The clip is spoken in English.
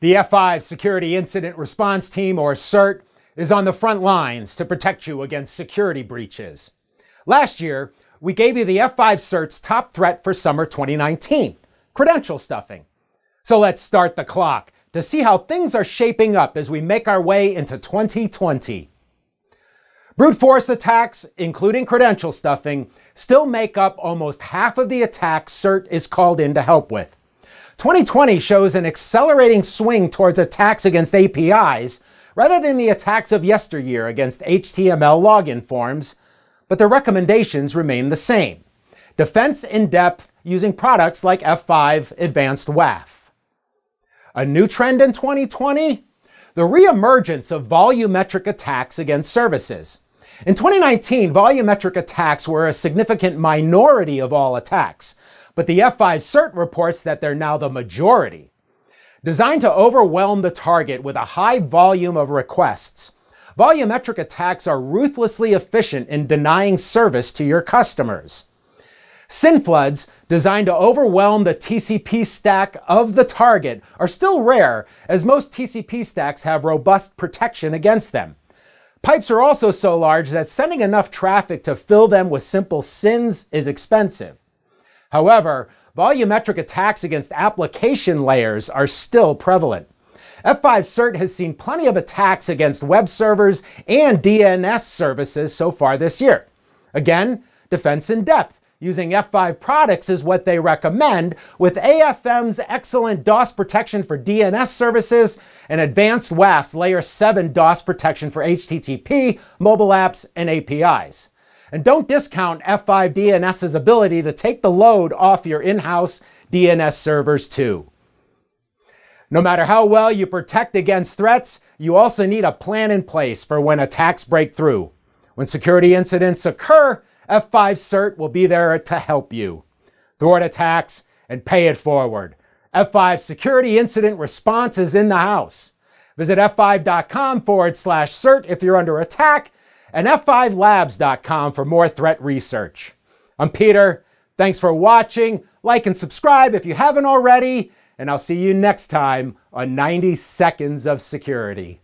The F5 Security Incident Response Team, or CERT, is on the front lines to protect you against security breaches. Last year, we gave you the F5 CERT's top threat for summer 2019 credential stuffing. So let's start the clock to see how things are shaping up as we make our way into 2020. Brute force attacks, including credential stuffing, still make up almost half of the attacks CERT is called in to help with. 2020 shows an accelerating swing towards attacks against APIs rather than the attacks of yesteryear against HTML login forms, but the recommendations remain the same. Defense in depth using products like F5 Advanced WAF. A new trend in 2020? The reemergence of volumetric attacks against services. In 2019, volumetric attacks were a significant minority of all attacks, but the F5 CERT reports that they're now the majority. Designed to overwhelm the target with a high volume of requests, volumetric attacks are ruthlessly efficient in denying service to your customers. Synfloods, designed to overwhelm the TCP stack of the target, are still rare, as most TCP stacks have robust protection against them. Pipes are also so large that sending enough traffic to fill them with simple SYNs is expensive. However, volumetric attacks against application layers are still prevalent. F5 Cert has seen plenty of attacks against web servers and DNS services so far this year. Again, defense in depth. Using F5 products is what they recommend, with AFM's excellent DOS protection for DNS services and advanced WAF's layer 7 DOS protection for HTTP, mobile apps, and APIs. And don't discount F5 DNS's ability to take the load off your in-house DNS servers too. No matter how well you protect against threats, you also need a plan in place for when attacks break through. When security incidents occur, F5 CERT will be there to help you. Thwart attacks and pay it forward. F5 Security Incident Response is in the house. Visit f5.com forward slash CERT if you're under attack and f5labs.com for more threat research. I'm Peter. Thanks for watching. Like and subscribe if you haven't already, and I'll see you next time on 90 Seconds of Security.